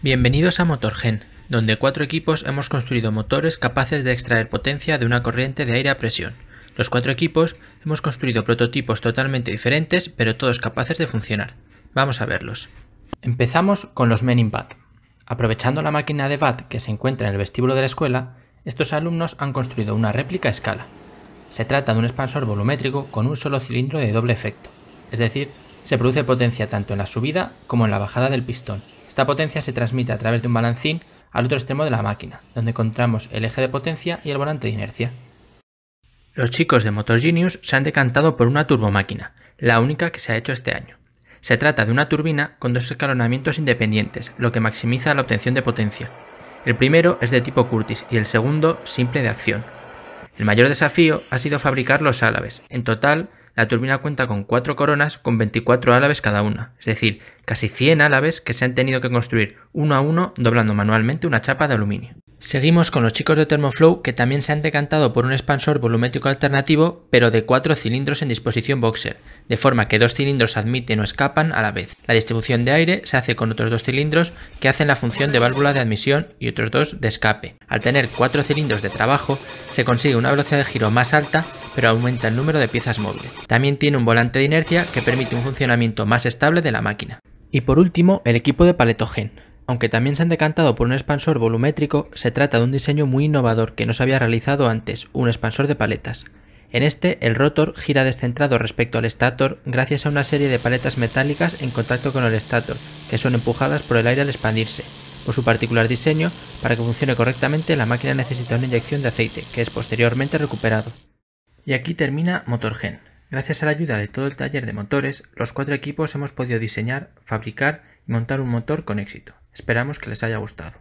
Bienvenidos a Motorgen, donde cuatro equipos hemos construido motores capaces de extraer potencia de una corriente de aire a presión. Los cuatro equipos hemos construido prototipos totalmente diferentes, pero todos capaces de funcionar. Vamos a verlos. Empezamos con los Men in Bat. Aprovechando la máquina de Bat que se encuentra en el vestíbulo de la escuela, estos alumnos han construido una réplica a escala. Se trata de un expansor volumétrico con un solo cilindro de doble efecto, es decir, se produce potencia tanto en la subida como en la bajada del pistón. Esta potencia se transmite a través de un balancín al otro extremo de la máquina, donde encontramos el eje de potencia y el volante de inercia. Los chicos de Motor Genius se han decantado por una turbomáquina, la única que se ha hecho este año. Se trata de una turbina con dos escalonamientos independientes, lo que maximiza la obtención de potencia. El primero es de tipo Curtis y el segundo simple de acción. El mayor desafío ha sido fabricar los álabes, en total la turbina cuenta con cuatro coronas con 24 álaves cada una, es decir, casi 100 álaves que se han tenido que construir uno a uno doblando manualmente una chapa de aluminio. Seguimos con los chicos de Thermoflow que también se han decantado por un expansor volumétrico alternativo pero de cuatro cilindros en disposición boxer, de forma que dos cilindros admiten o escapan a la vez. La distribución de aire se hace con otros dos cilindros que hacen la función de válvula de admisión y otros dos de escape. Al tener cuatro cilindros de trabajo se consigue una velocidad de giro más alta pero aumenta el número de piezas móviles. También tiene un volante de inercia que permite un funcionamiento más estable de la máquina. Y por último, el equipo de paletogen. Aunque también se han decantado por un expansor volumétrico, se trata de un diseño muy innovador que no se había realizado antes, un expansor de paletas. En este, el rotor gira descentrado respecto al estator gracias a una serie de paletas metálicas en contacto con el estator, que son empujadas por el aire al expandirse. Por su particular diseño, para que funcione correctamente la máquina necesita una inyección de aceite, que es posteriormente recuperado. Y aquí termina Motorgen. Gracias a la ayuda de todo el taller de motores, los cuatro equipos hemos podido diseñar, fabricar y montar un motor con éxito. Esperamos que les haya gustado.